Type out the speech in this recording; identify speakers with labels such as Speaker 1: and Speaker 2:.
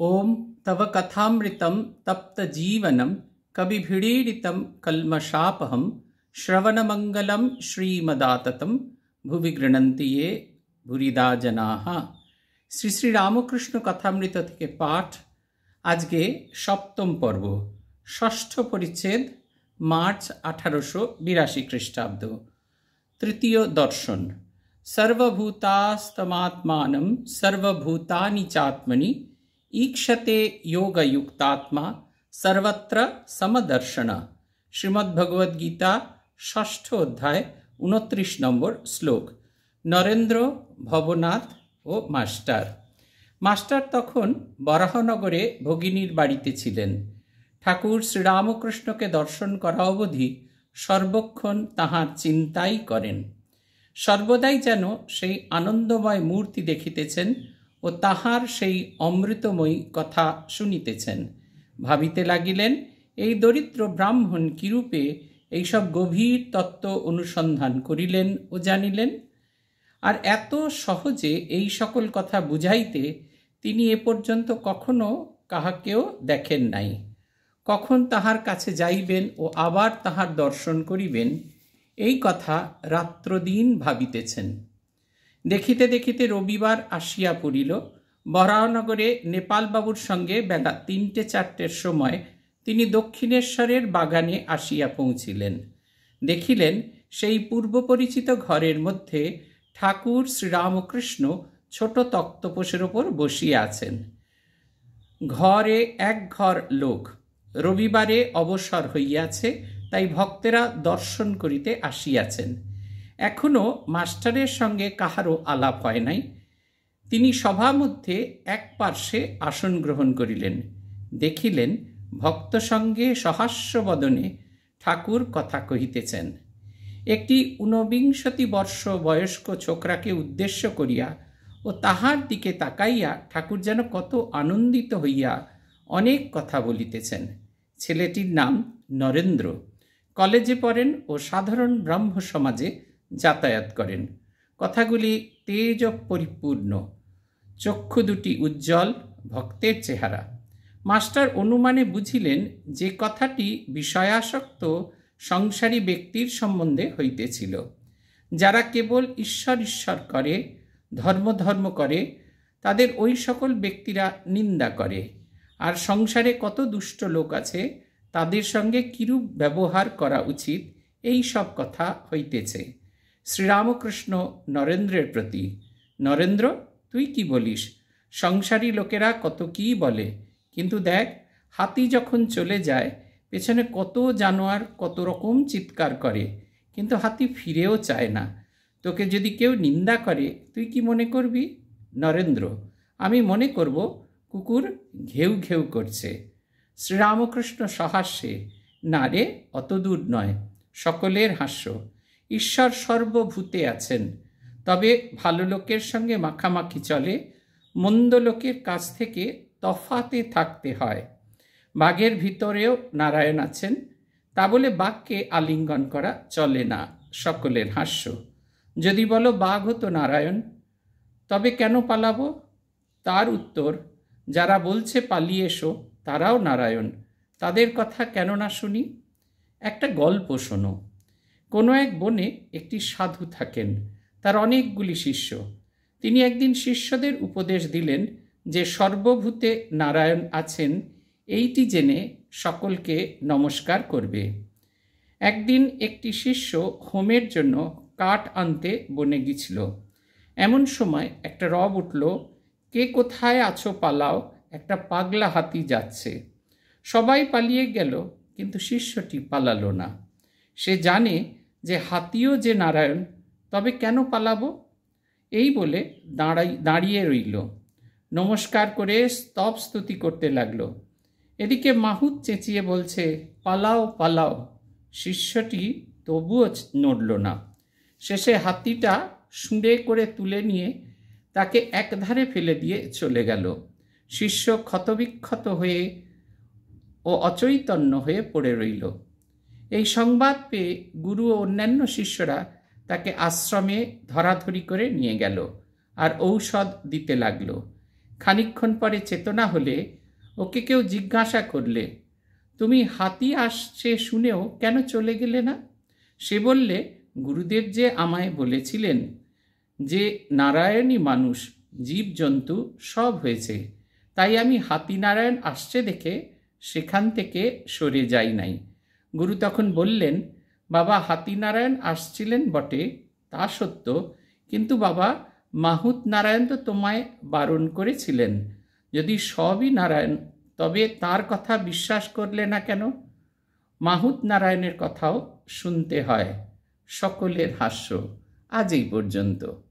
Speaker 1: ओम तव कथामृतम तप्त जीवनम कविभिड़ीड़ितम कलमशापहम श्रवणमंगलम श्रीमदात भुवि गृणंति ये भुरीदा जना श्री श्री रामकृष्ण कथामृत के पाठ आज के सप्तम पर्व ष्ठ परिच्छेद मार्च अठारोश बिराशी ख्रीष्टाब्द तृतीय दर्शन सर्वभूतास्तमात्मानं सर्वभूतानि चात्मनि ईक्षते योगयुक्तात्मा सर्वत्र সমদর্শন শ্রীমদ্ভগবদ্গীতা ষষ্ঠ অধ্যায় উনত্রিশ নম্বর শ্লোক নরেন্দ্র ভবনাথ ও মাস্টার মাস্টার তখন বরাহনগরে ভগিনীর বাড়িতে ছিলেন ঠাকুর শ্রীরামকৃষ্ণকে দর্শন করা অবধি সর্বক্ষণ তাহার চিন্তাই করেন সর্বদাই যেন সেই আনন্দময় মূর্তি দেখিতেছেন ও তাহার সেই অমৃতময়ী কথা শুনিতেছেন ভাবিতে লাগিলেন এই দরিদ্র ব্রাহ্মণ কিরূপে এইসব গভীর তত্ত্ব অনুসন্ধান করিলেন ও জানিলেন আর এত সহজে এই সকল কথা বুঝাইতে তিনি এ পর্যন্ত কখনো কাহাকেও দেখেন নাই কখন তাহার কাছে যাইবেন ও আবার তাহার দর্শন করিবেন এই কথা রাত্রদিন ভাবিতেছেন দেখিতে দেখিতে রবিবার আসিয়া পড়িল বরাহনগরে নেপালবাবুর সঙ্গে বেলা তিনটে চারটের সময় তিনি দক্ষিণেশ্বরের বাগানে আসিয়া পৌঁছিলেন দেখিলেন সেই পূর্বপরিচিত ঘরের মধ্যে ঠাকুর শ্রীরামকৃষ্ণ ছোট তক্তপোষের ওপর বসিয়া আছেন ঘরে এক ঘর লোক রবিবারে অবসর হইয়াছে তাই ভক্তেরা দর্শন করিতে আসিয়াছেন এখনও মাস্টারের সঙ্গে কাহারও আলাপ হয় নাই তিনি সভা মধ্যে এক পার্শ্বে আসন গ্রহণ করিলেন দেখিলেন ভক্ত সঙ্গে সহাস্যবদনে ঠাকুর কথা কহিতেছেন একটি ঊনবিংশতি বর্ষ বয়স্ক ছোকরাকে উদ্দেশ্য করিয়া ও তাহার দিকে তাকাইয়া ঠাকুর যেন কত আনন্দিত হইয়া অনেক কথা বলিতেছেন ছেলেটির নাম নরেন্দ্র কলেজে পড়েন ও সাধারণ ব্রাহ্ম সমাজে যাতায়াত করেন কথাগুলি তেজ পরিপূর্ণ চক্ষু দুটি উজ্জ্বল ভক্তের চেহারা মাস্টার অনুমানে বুঝিলেন যে কথাটি বিষয়াসক্ত সংসারী ব্যক্তির সম্বন্ধে হইতেছিল যারা কেবল ঈশ্বর ঈশ্বর করে ধর্ম ধর্ম করে তাদের ওই সকল ব্যক্তিরা নিন্দা করে আর সংসারে কত দুষ্ট লোক আছে তাদের সঙ্গে কিরূপ ব্যবহার করা উচিত এই সব কথা হইতেছে শ্রীরামকৃষ্ণ নরেন্দ্রের প্রতি নরেন্দ্র তুই কি বলিস সংসারী লোকেরা কত কী বলে কিন্তু দেখ হাতি যখন চলে যায় পেছনে কত জানোয়ার কত রকম চিৎকার করে কিন্তু হাতি ফিরেও চায় না তোকে যদি কেউ নিন্দা করে তুই কি মনে করবি নরেন্দ্র আমি মনে করব কুকুর ঘেউ ঘেউ করছে শ্রীরামকৃষ্ণ সহাস্যে না রে অত দূর নয় সকলের হাস্য ঈশ্বর সর্বভূতে আছেন তবে ভালো লোকের সঙ্গে মাখামাখি চলে মন্দ লোকের কাছ থেকে তফাতে থাকতে হয় বাঘের ভিতরেও নারায়ণ আছেন তা বলে বাঘকে আলিঙ্গন করা চলে না সকলের হাস্য যদি বলো বাঘ হতো নারায়ণ তবে কেন পালাবো তার উত্তর যারা বলছে পালিয়ে এসো তারাও নারায়ণ তাদের কথা কেন না শুনি একটা গল্প শোনো কোনো এক বনে একটি সাধু থাকেন তার অনেকগুলি শিষ্য তিনি একদিন শিষ্যদের উপদেশ দিলেন যে সর্বভূতে নারায়ণ আছেন এইটি জেনে সকলকে নমস্কার করবে একদিন একটি শিষ্য হোমের জন্য কাঠ আনতে বনে গিয়েছিল এমন সময় একটা রব উঠল কে কোথায় আছো পালাও একটা পাগলা হাতি যাচ্ছে সবাই পালিয়ে গেল কিন্তু শিষ্যটি পালালো না সে জানে যে হাতিও যে নারায়ণ তবে কেন পালাবো এই বলে দাঁড়াই দাঁড়িয়ে রইল নমস্কার করে স্তব স্তুতি করতে লাগলো এদিকে মাহুত চেঁচিয়ে বলছে পালাও পালাও শিষ্যটি তবুও নড়ল না শেষে হাতিটা সুঁড়ে করে তুলে নিয়ে তাকে একধারে ফেলে দিয়ে চলে গেল শিষ্য ক্ষতবিক্ষত হয়ে ও অচৈতন্য হয়ে পড়ে রইল এই সংবাদ পেয়ে গুরু ও অন্যান্য শিষ্যরা তাকে আশ্রমে ধরাধরি করে নিয়ে গেল আর ঔষধ দিতে লাগল খানিক্ষণ পরে চেতনা হলে ওকে কেউ জিজ্ঞাসা করলে তুমি হাতি আসছে শুনেও কেন চলে গেলে না সে বললে গুরুদেব যে আমায় বলেছিলেন যে নারায়ণী মানুষ জীবজন্তু সব হয়েছে তাই আমি হাতি নারায়ণ আসছে দেখে সেখান থেকে সরে যাই নাই গুরু তখন বললেন বাবা হাতিনারায়ণ আসছিলেন বটে তা সত্য কিন্তু বাবা মাহুত নারায়ণ তো তোমায় বারণ করেছিলেন যদি সবই নারায়ণ তবে তার কথা বিশ্বাস করলে না কেন মাহুত নারায়ণের কথাও শুনতে হয় সকলের হাস্য আজ এই পর্যন্ত